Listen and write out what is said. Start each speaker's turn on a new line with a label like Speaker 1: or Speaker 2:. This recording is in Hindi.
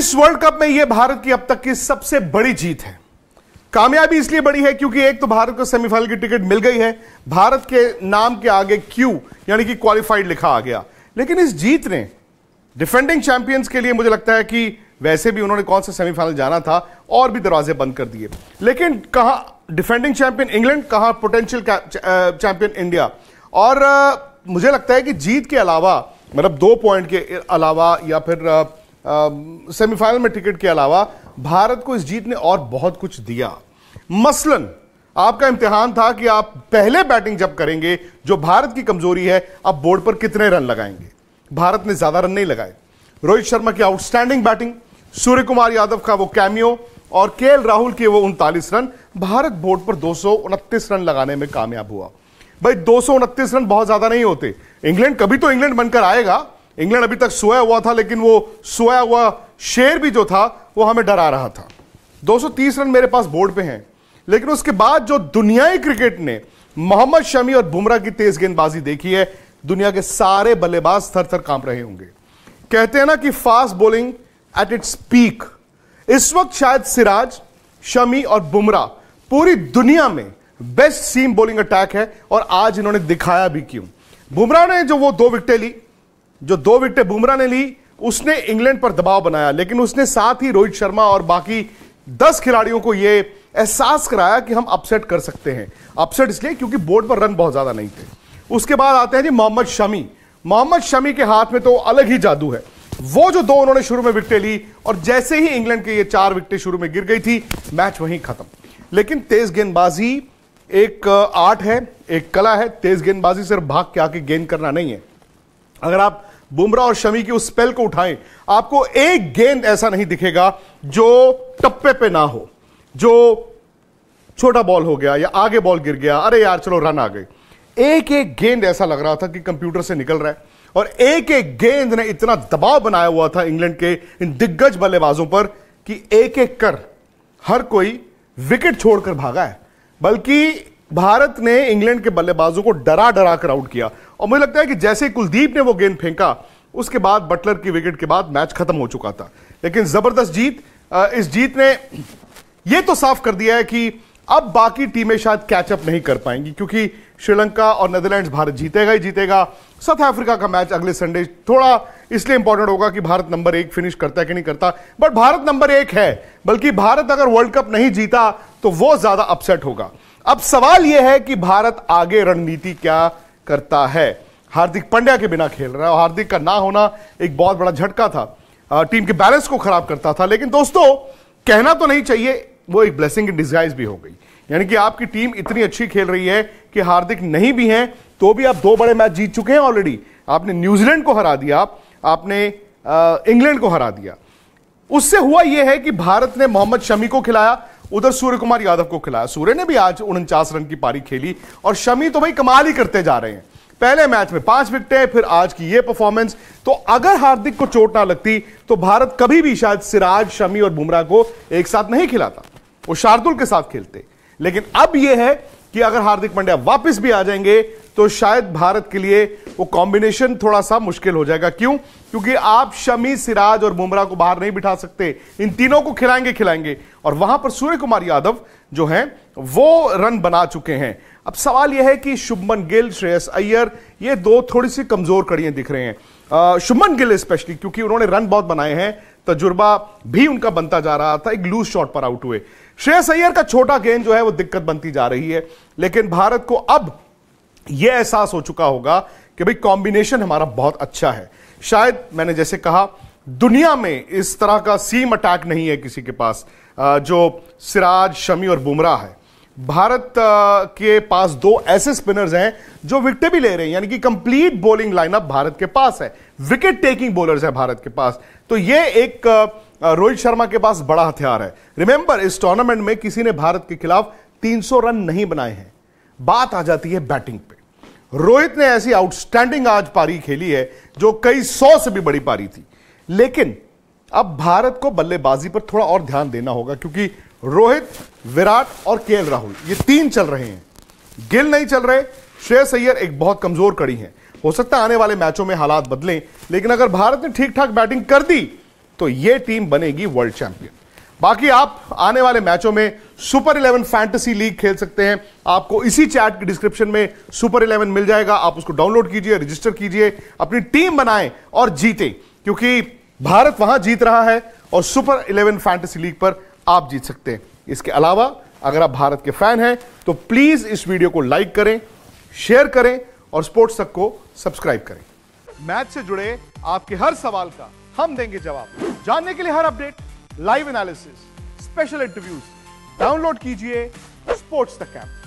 Speaker 1: इस वर्ल्ड कप में यह भारत की अब तक की सबसे बड़ी जीत है कामयाबी इसलिए बड़ी है क्योंकि एक तो भारत को सेमीफाइनल की टिकट मिल गई है भारत के नाम के आगे क्यू यानी कि क्वालिफाइड लिखा आ गया लेकिन इस जीत ने डिफेंडिंग चैंपियंस के लिए मुझे लगता है कि वैसे भी उन्होंने कौन सा सेमीफाइनल जाना था और भी दरवाजे बंद कर दिए लेकिन कहा डिफेंडिंग चैंपियन इंग्लैंड कहा पोटेंशियल चैंपियन इंडिया और मुझे लगता है कि जीत के अलावा मतलब दो पॉइंट के अलावा या फिर सेमीफाइनल में टिकट के अलावा भारत को इस जीत ने और बहुत कुछ दिया मसलन आपका इम्तिहान था कि आप पहले बैटिंग जब करेंगे जो भारत की कमजोरी है आप बोर्ड पर कितने रन लगाएंगे भारत ने ज्यादा रन नहीं लगाए रोहित शर्मा की outstanding batting Suryakumar Yadav का वो कैमियो और के राहुल के वो उनतालीस रन भारत बोर्ड पर दो रन लगाने में कामयाब हुआ भाई दो रन बहुत ज्यादा नहीं होते इंग्लैंड कभी तो इंग्लैंड बनकर आएगा इंग्लैंड अभी तक सोया हुआ था लेकिन वो सोया हुआ शेर भी जो था वो हमें डरा रहा था 230 रन मेरे पास बोर्ड पे हैं लेकिन उसके बाद जो दुनियाई क्रिकेट ने मोहम्मद शमी और बुमराह की तेज गेंदबाजी देखी है दुनिया के सारे बल्लेबाज थर थर कांप रहे होंगे कहते हैं ना कि fast bowling at its peak इस वक्त शायद सिराज शमी और बुमराह पूरी दुनिया में बेस्ट सीम बॉलिंग अटैक है और आज इन्होंने दिखाया भी क्यों बुमराह ने जो वो दो विकटें ली जो दो विकटें बुमराह ने ली उसने इंग्लैंड पर दबाव बनाया लेकिन उसने साथ ही रोहित शर्मा और बाकी दस खिलाड़ियों को यह एहसास कराया कि हम अपसेट कर सकते हैं अपसेट इसलिए क्योंकि बोर्ड पर रन बहुत ज्यादा नहीं थे उसके बाद आते हैं जी मोहम्मद शमी मोहम्मद शमी के हाथ में तो अलग ही जादू है वो जो दो उन्होंने शुरू में विकटें ली और जैसे ही इंग्लैंड के ये चार विकटें शुरू में गिर गई थी मैच वहीं खत्म लेकिन तेज गेंदबाजी एक आर्ट है एक कला है तेज गेंदबाजी सिर्फ भाग के आके गेंद करना नहीं है अगर आप बुमराह और शमी की उस स्पेल को उठाएं आपको एक गेंद ऐसा नहीं दिखेगा जो टप्पे पे ना हो जो छोटा बॉल हो गया या आगे बॉल गिर गया अरे यार चलो रन आ गई एक एक गेंद ऐसा लग रहा था कि कंप्यूटर से निकल रहा है और एक एक गेंद ने इतना दबाव बनाया हुआ था इंग्लैंड के इन दिग्गज बल्लेबाजों पर कि एक एक कर हर कोई विकेट छोड़कर भागा है बल्कि भारत ने इंग्लैंड के बल्लेबाजों को डरा डरा कर आउट किया और मुझे लगता है कि जैसे कुलदीप ने वो गेंद फेंका उसके बाद बटलर की विकेट के बाद मैच खत्म हो चुका था लेकिन जबरदस्त जीत इस जीत ने ये तो साफ कर दिया है कि अब बाकी टीमें शायद कैचअप नहीं कर पाएंगी क्योंकि श्रीलंका और नेदरलैंड्स भारत जीतेगा ही जीतेगा साउथ अफ्रीका का मैच अगले संडे थोड़ा इसलिए इंपॉर्टेंट होगा कि भारत नंबर एक फिनिश करता है कि नहीं करता बट भारत नंबर एक है बल्कि भारत अगर वर्ल्ड कप नहीं जीता तो वो ज्यादा अपसेट होगा अब सवाल यह है कि भारत आगे रणनीति क्या करता है हार्दिक पंड्या के बिना खेल रहा है और हार्दिक का ना होना एक बहुत बड़ा झटका था टीम के बैलेंस को खराब करता था लेकिन दोस्तों कहना तो नहीं चाहिए वो एक ब्लेसिंग इन डिजाइज भी हो गई यानी कि आपकी टीम इतनी अच्छी खेल रही है कि हार्दिक नहीं भी हैं तो भी आप दो बड़े मैच जीत चुके हैं ऑलरेडी आपने न्यूजीलैंड को हरा दिया आपने इंग्लैंड को हरा दिया उससे हुआ यह है कि भारत ने मोहम्मद शमी को खिलाया उधर सूर्य कुमार यादव को खिलाया सूर्य ने भी आज उनचास रन की पारी खेली और शमी तो भाई कमाल ही करते जा रहे हैं पहले मैच में पांच विकेटें फिर आज की ये परफॉर्मेंस तो अगर हार्दिक को चोट ना लगती तो भारत कभी भी शायद सिराज शमी और बुमराह को एक साथ नहीं खिलाता वो शार्दुल के साथ खेलते लेकिन अब यह है कि अगर हार्दिक पांड्या वापस भी आ जाएंगे तो शायद भारत के लिए वो कॉम्बिनेशन थोड़ा सा मुश्किल हो जाएगा क्यों क्योंकि आप शमी सिराज और बुमराह को बाहर नहीं बिठा सकते इन तीनों को खिलाएंगे खिलाएंगे और वहां पर सूर्य कुमार यादव जो हैं वो रन बना चुके हैं अब सवाल यह है कि शुभमन गिल श्रेयस अय्यर ये दो थोड़ी सी कमजोर कड़ियां दिख रहे हैं शुभमन गिल स्पेशली क्योंकि उन्होंने रन बहुत बनाए हैं तजुर्बा भी उनका बनता जा रहा था एक लूज शॉट पर आउट हुए श्रेयस अय्यर का छोटा गेंद जो है वो दिक्कत बनती जा रही है लेकिन भारत को अब यह एहसास हो चुका होगा कि भाई कॉम्बिनेशन हमारा बहुत अच्छा है शायद मैंने जैसे कहा दुनिया में इस तरह का सीम अटैक नहीं है किसी के पास जो सिराज शमी और बुमराह है भारत के पास दो ऐसे स्पिनर्स हैं जो विकटे भी ले रहे हैं यानी कि कंप्लीट बॉलिंग लाइनअप भारत के पास है विकेट टेकिंग बॉलर्स है भारत के पास तो ये एक रोहित शर्मा के पास बड़ा हथियार है रिमेंबर इस टूर्नामेंट में किसी ने भारत के खिलाफ 300 रन नहीं बनाए हैं बात आ जाती है बैटिंग पे रोहित ने ऐसी आउटस्टैंडिंग आज पारी खेली है जो कई सौ से भी बड़ी पारी थी लेकिन अब भारत को बल्लेबाजी पर थोड़ा और ध्यान देना होगा क्योंकि रोहित विराट और के राहुल ये तीन चल रहे हैं गिल नहीं चल रहे श्रेयस अय्यर एक बहुत कमजोर कड़ी है हो सकता है आने वाले मैचों में हालात बदलें लेकिन अगर भारत ने ठीक ठाक बैटिंग कर दी तो यह टीम बनेगी वर्ल्ड चैंपियन बाकी आप आने वाले मैचों में सुपर इलेवन फैंटेसी लीग खेल सकते हैं आपको इसी चैट के डिस्क्रिप्शन में सुपर इलेवन मिल जाएगा आप उसको डाउनलोड कीजिए रजिस्टर कीजिए अपनी टीम बनाएं और जीते क्योंकि भारत वहां जीत रहा है और सुपर इलेवन फैंटेसी लीग पर आप जीत सकते हैं इसके अलावा अगर आप भारत के फैन हैं तो प्लीज इस वीडियो को लाइक करें शेयर करें और स्पोर्ट्स तक को सब्सक्राइब करें मैच से जुड़े आपके हर सवाल का हम देंगे जवाब जानने के लिए हर update live analysis special interviews download कीजिए स्पोर्ट्स तक ऐप